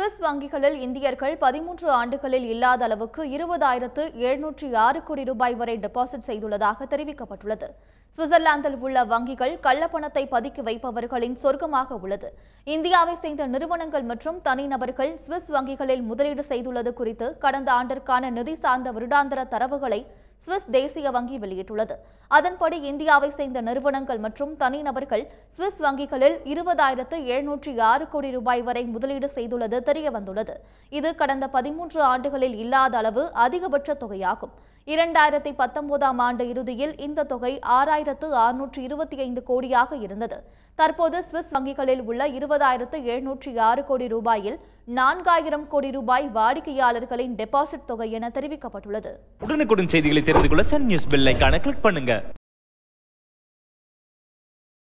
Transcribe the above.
Swiss வங்கிகளில் இந்தியர்கள் பதிமூன்று ஆண்டுகளில் இல்லாத அளவுக்கு இருபதாயிரத்து எழுநூற்றி ஆறு கோடி ரூபாய் வரை டெபாசிட் செய்துள்ளதாக தெரிவிக்கப்பட்டுள்ளது சுவிட்சர்லாந்தில் உள்ள வங்கிகள் கள்ளப்பணத்தை பதுக்கி வைப்பவர்களின் சொர்க்கமாக உள்ளது இந்தியாவை சேர்ந்த நிறுவனங்கள் மற்றும் தனிநபர்கள் சுவிஸ் வங்கிகளில் முதலீடு செய்துள்ளது குறித்து கடந்த ஆண்டிற்கான நிதி சார்ந்த வருடாந்திர தரவுகளை சுவிஸ் தேசிய வங்கி வெளியிட்டுள்ளது அதன்படி இந்தியாவை சேர்ந்த நிறுவனங்கள் மற்றும் தனிநபர்கள் சுவிஸ் வங்கிகளில் இருபதாயிரத்து எழுநூற்றி ஆறு கோடி ரூபாய் வரை முதலீடு செய்துள்ளது தெரியவந்துள்ளது இது கடந்த பதிமூன்று ஆண்டுகளில் இல்லாத அளவு அதிகபட்ச தொகையாகும் இரண்டாயிரத்தி பத்தொன்பதாம் ஆண்டு இறுதியில் இந்த தொகை ஆறாயிரத்து அறுநூற்றி இருபத்தி ஐந்து கோடியாக இருந்தது தற்போது சுவிஸ் வங்கிகளில் உள்ள இருபதாயிரத்து எழுநூற்றி ஆறு கோடி ரூபாயில் நான்காயிரம் கோடி ரூபாய் வாடிக்கையாளர்களின் டெபாசிட் தொகை என தெரிவிக்கப்பட்டுள்ளது உடனுக்குடன் செய்திகளை தெரிந்து கொள்ள சன் நியூஸ் பில்லைக்கான கிளிக் பண்ணுங்க